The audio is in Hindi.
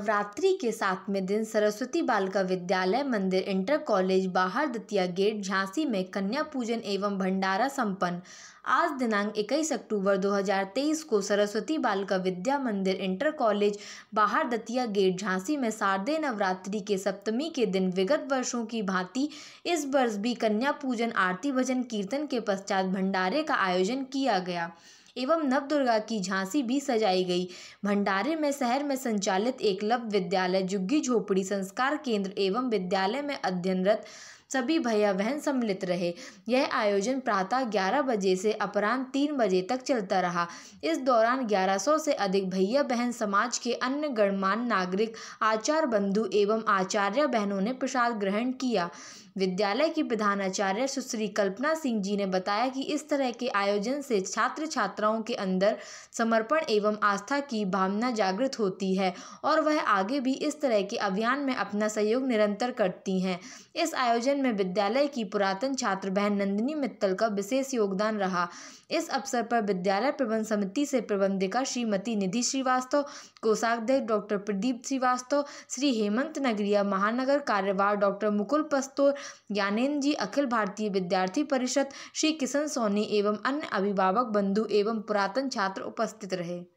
नवरात्रि के सातवें दिन सरस्वती बालिका विद्यालय मंदिर इंटर कॉलेज बाहर दतिया गेट झांसी में कन्या पूजन एवं भंडारा संपन्न आज दिनांक 21 अक्टूबर 2023 को सरस्वती बालिका विद्या मंदिर इंटर कॉलेज बाहर दतिया गेट झांसी में शारदीय नवरात्रि के सप्तमी के दिन विगत वर्षों की भांति इस वर्ष भी कन्या पूजन आरती भजन कीर्तन के पश्चात भंडारे का आयोजन किया गया एवं नवदुर्गा की झांसी भी सजाई गई भंडारे में शहर में संचालित एकलव्य विद्यालय जुग्गी झोपड़ी संस्कार केंद्र एवं विद्यालय में अध्ययनरत सभी भैया बहन सम्मिलित रहे यह आयोजन प्रातः ग्यारह बजे से अपराह्न तीन बजे तक चलता रहा इस दौरान ग्यारह सौ से अधिक भैया बहन समाज के अन्य गणमान्य नागरिक आचार बंधु एवं आचार्य बहनों ने प्रसाद ग्रहण किया विद्यालय की प्रधानाचार्य सुश्री कल्पना सिंह जी ने बताया कि इस तरह के आयोजन से छात्र छात्राओं के अंदर समर्पण एवं आस्था की भावना जागृत होती है और वह आगे भी इस तरह के अभियान में अपना सहयोग निरंतर करती हैं इस आयोजन में विद्यालय की पुरातन छात्र बहन नंदिनी मित्तल का विशेष योगदान रहा इस अवसर पर विद्यालय प्रबंध समिति से प्रबंधिका श्रीमती निधि श्रीवास्तव कोषाध्यक्ष डॉक्टर प्रदीप श्रीवास्तव श्री हेमंत नगरिया महानगर कार्यवाह डॉक्टर मुकुल पस्तोर ज्ञानेन्द्र जी अखिल भारतीय विद्यार्थी परिषद श्री किशन सोनी एवं अन्य अभिभावक बंधु एवं पुरातन छात्र उपस्थित रहे